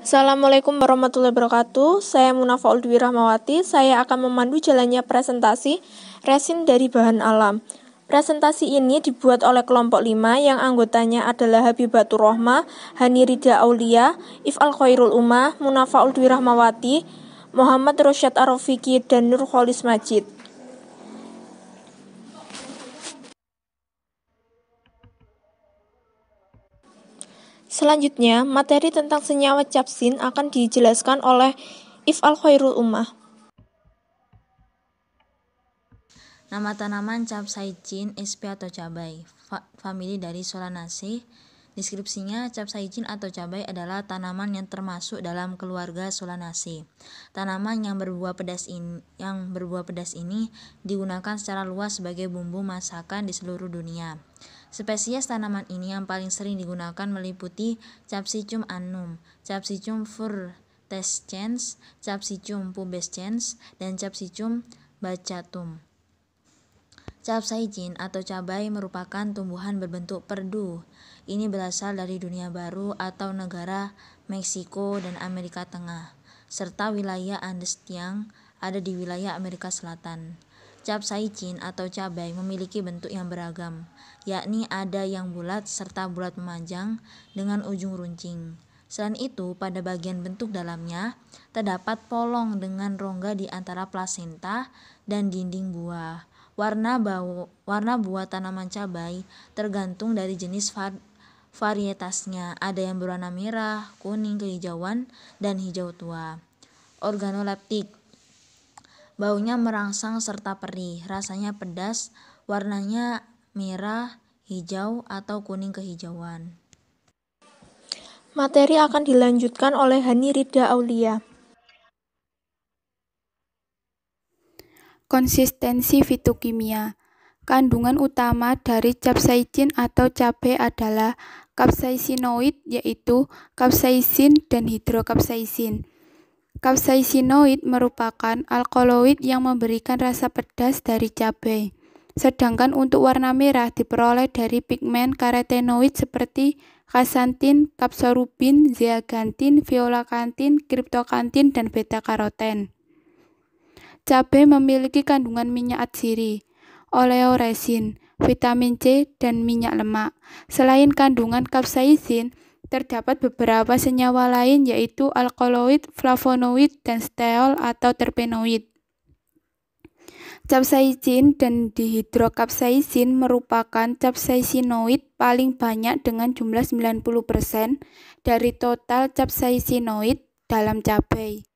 Assalamualaikum warahmatullahi wabarakatuh. Saya Munafa Uldwi Rahmawati. Saya akan memandu jalannya presentasi resin dari bahan alam. Presentasi ini dibuat oleh kelompok 5 yang anggotanya adalah Habibatur Rohma, Hani Rida Aulia, Ifal Al Khairul Umah, Munafa Uldwi Rahmawati, Muhammad Rosyad Arofiki, dan Nur Kholis Majid. Selanjutnya, materi tentang senyawa capsin akan dijelaskan oleh If Al Khairul Ummah. Nama tanaman capsaicin, SP atau cabai, fa famili dari Solanaceae, Deskripsinya, capsaicin atau cabai adalah tanaman yang termasuk dalam keluarga Solanaceae. Tanaman yang berbuah pedas ini, yang berbuah pedas ini digunakan secara luas sebagai bumbu masakan di seluruh dunia. Spesies tanaman ini yang paling sering digunakan meliputi Capsicum annum, Capsicum furtescens, Capsicum pubescens, dan Capsicum bacatum. Capsaicin atau cabai merupakan tumbuhan berbentuk perdu ini berasal dari dunia baru atau negara Meksiko dan Amerika Tengah, serta wilayah Andes yang ada di wilayah Amerika Selatan. Cap saicin atau cabai memiliki bentuk yang beragam, yakni ada yang bulat serta bulat memanjang dengan ujung runcing. Selain itu, pada bagian bentuk dalamnya terdapat polong dengan rongga di antara plasenta dan dinding buah. Warna, bau, warna buah tanaman cabai tergantung dari jenis var, varietasnya. Ada yang berwarna merah, kuning, kehijauan, dan hijau tua. Organoleptik. Baunya merangsang serta perih, rasanya pedas, warnanya merah, hijau, atau kuning kehijauan. Materi akan dilanjutkan oleh Hani Rida Aulia. Konsistensi fitokimia Kandungan utama dari capsaicin atau cabai adalah capsaicinoid, yaitu capsaicin dan hidrokapsaicin. Capsaicinoid merupakan alkaloid yang memberikan rasa pedas dari cabai. Sedangkan untuk warna merah diperoleh dari pigmen karotenoid seperti kasantin, kapsorubin, zeaxanthin, violakantin, kriptokantin, dan beta-karoten. Cabai memiliki kandungan minyak atsiri oleoresin, vitamin C, dan minyak lemak. Selain kandungan kapsaisin, terdapat beberapa senyawa lain yaitu alkaloid, flavonoid, dan steol atau terpenoid. Capsaicin dan dihidrokapsaisin merupakan capsaicinoid paling banyak dengan jumlah 90% dari total capsaicinoid dalam cabai.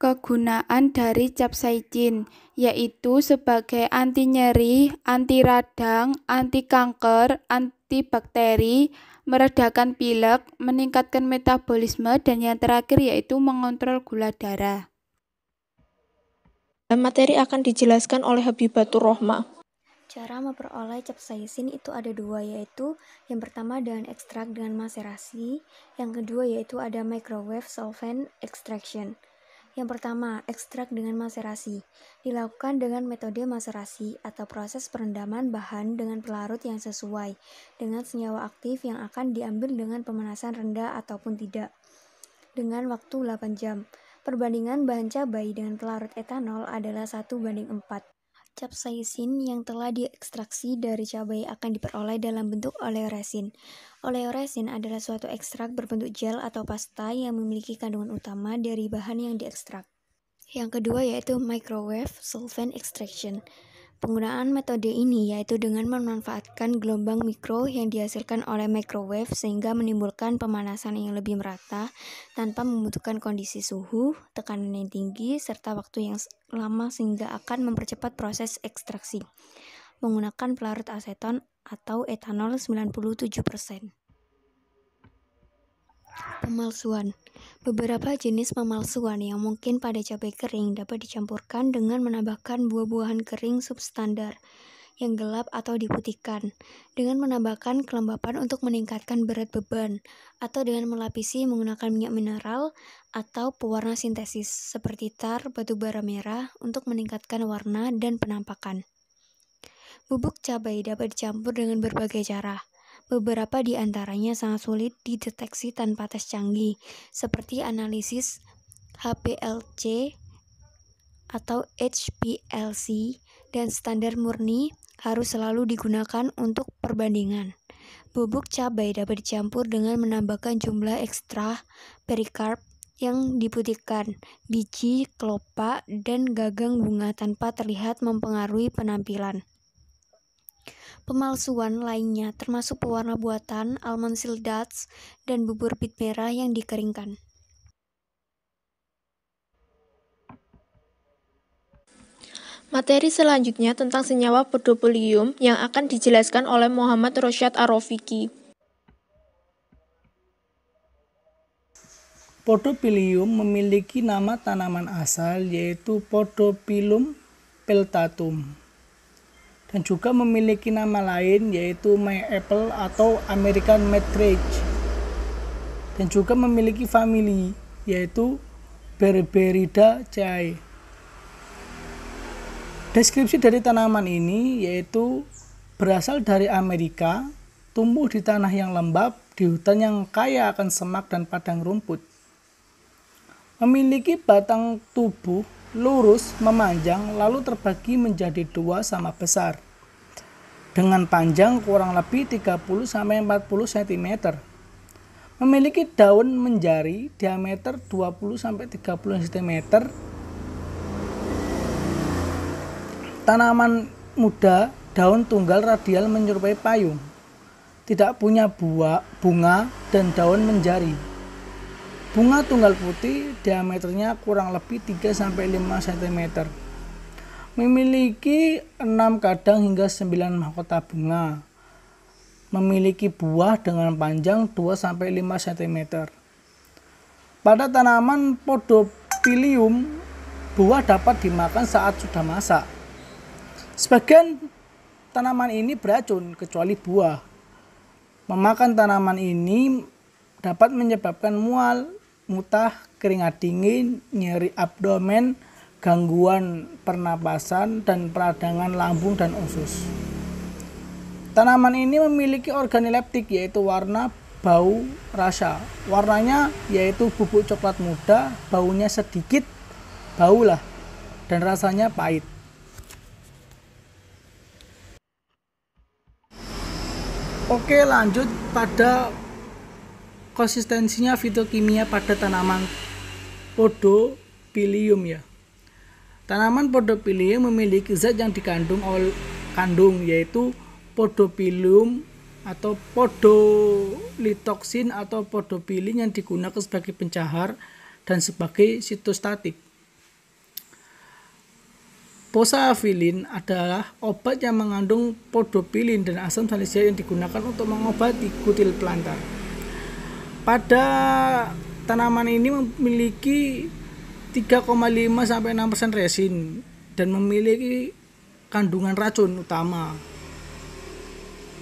kegunaan dari capsaicin, yaitu sebagai anti nyeri, anti radang, anti kanker, anti bakteri, meredakan pilek, meningkatkan metabolisme, dan yang terakhir yaitu mengontrol gula darah. Materi akan dijelaskan oleh Habibatur Rohma. Cara memperoleh capsaicin itu ada dua, yaitu yang pertama dengan ekstrak dengan maserasi, yang kedua yaitu ada microwave solvent extraction. Yang pertama, ekstrak dengan maserasi. Dilakukan dengan metode maserasi atau proses perendaman bahan dengan pelarut yang sesuai dengan senyawa aktif yang akan diambil dengan pemanasan rendah ataupun tidak. Dengan waktu 8 jam. Perbandingan bahan cabai dengan pelarut etanol adalah 1 banding 4 capsaicin yang telah diekstraksi dari cabai akan diperoleh dalam bentuk oleoresin. Oleoresin adalah suatu ekstrak berbentuk gel atau pasta yang memiliki kandungan utama dari bahan yang diekstrak. Yang kedua yaitu microwave solvent extraction. Penggunaan metode ini yaitu dengan memanfaatkan gelombang mikro yang dihasilkan oleh microwave sehingga menimbulkan pemanasan yang lebih merata tanpa membutuhkan kondisi suhu, tekanan yang tinggi, serta waktu yang lama sehingga akan mempercepat proses ekstraksi. Menggunakan pelarut aseton atau etanol 97%. Pemalsuan Beberapa jenis pemalsuan yang mungkin pada cabai kering dapat dicampurkan dengan menambahkan buah-buahan kering substandar yang gelap atau diputihkan dengan menambahkan kelembapan untuk meningkatkan berat beban atau dengan melapisi menggunakan minyak mineral atau pewarna sintesis seperti tar batu bara merah untuk meningkatkan warna dan penampakan. Bubuk cabai dapat dicampur dengan berbagai cara Beberapa di antaranya sangat sulit dideteksi tanpa tes canggih, seperti analisis HPLC atau HPLC dan standar murni harus selalu digunakan untuk perbandingan. Bubuk cabai dapat dicampur dengan menambahkan jumlah ekstra perikarp yang diputihkan, biji, kelopak, dan gagang bunga tanpa terlihat mempengaruhi penampilan. Pemalsuan lainnya termasuk pewarna buatan, almond dots, dan bubur pit merah yang dikeringkan. Materi selanjutnya tentang senyawa podopolium yang akan dijelaskan oleh Muhammad Rosyad Arofiki. Podopilium memiliki nama tanaman asal yaitu Podopilum peltatum dan juga memiliki nama lain yaitu My Apple atau American Matrix dan juga memiliki family yaitu Berberida cae. Deskripsi dari tanaman ini yaitu berasal dari Amerika, tumbuh di tanah yang lembab, di hutan yang kaya akan semak dan padang rumput. Memiliki batang tubuh lurus, memanjang, lalu terbagi menjadi dua sama besar. Dengan panjang kurang lebih 30-40 cm. Memiliki daun menjari diameter 20-30 cm. Tanaman muda daun tunggal radial menyerupai payung. Tidak punya buah, bunga dan daun menjari. Bunga tunggal putih diameternya kurang lebih 3-5 cm. Memiliki 6 kadang hingga 9 mahkota bunga. Memiliki buah dengan panjang 2-5 cm. Pada tanaman podopilium, buah dapat dimakan saat sudah masak. Sebagian tanaman ini beracun kecuali buah. Memakan tanaman ini dapat menyebabkan mual, mutah, keringat dingin, nyeri abdomen, gangguan pernapasan, dan peradangan lambung dan usus. Tanaman ini memiliki organoleptik yaitu warna, bau, rasa. Warnanya yaitu bubuk coklat muda, baunya sedikit, bau lah, dan rasanya pahit. Oke lanjut pada konsistensinya fitokimia pada tanaman podopilium ya. Tanaman podopilium memiliki zat yang dikandung oleh kandung yaitu podopilium atau podolitoksin atau podopilin yang digunakan sebagai pencahar dan sebagai sitostatik. Posafilin adalah obat yang mengandung podopilin dan asam salisia yang digunakan untuk mengobati kutil plantar pada tanaman ini memiliki 3,5 sampai 6% resin dan memiliki kandungan racun utama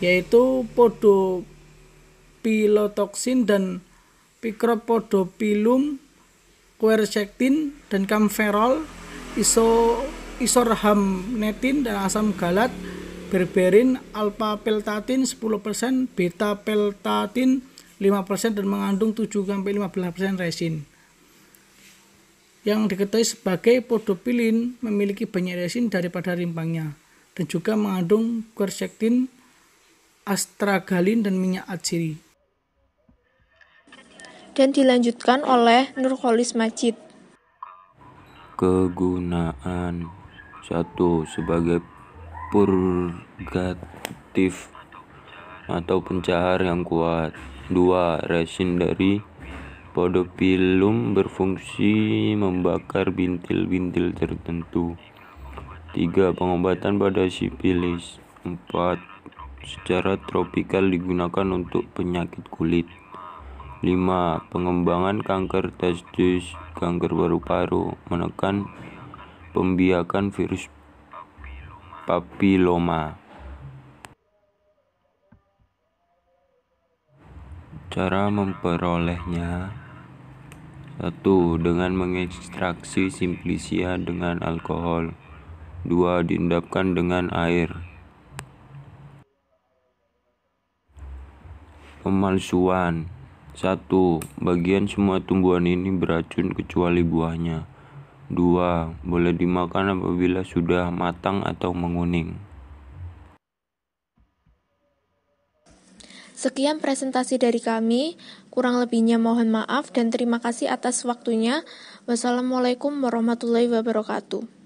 yaitu podopilotoksin dan Picropodopilum quercetin dan camferol iso isorhamnetin dan asam galat berberin alpha peltatin 10% beta peltatin 5% dan mengandung 7-15% resin. Yang diketahui sebagai podopilin memiliki banyak resin daripada rimpangnya dan juga mengandung quercetin, astragalin, dan minyak atsiri. Dan dilanjutkan oleh Nurholis Majid. Kegunaan satu sebagai purgatif atau pencahar yang kuat 2. Resin dari podopilum berfungsi membakar bintil-bintil tertentu. 3. Pengobatan pada sifilis. 4. Secara tropikal digunakan untuk penyakit kulit. 5. Pengembangan kanker testis, kanker paru-paru, menekan pembiakan virus papiloma. Cara memperolehnya satu Dengan mengekstraksi simplisia dengan alkohol dua Diendapkan dengan air Pemalsuan satu Bagian semua tumbuhan ini beracun kecuali buahnya dua Boleh dimakan apabila sudah matang atau menguning Sekian presentasi dari kami, kurang lebihnya mohon maaf dan terima kasih atas waktunya. Wassalamualaikum warahmatullahi wabarakatuh.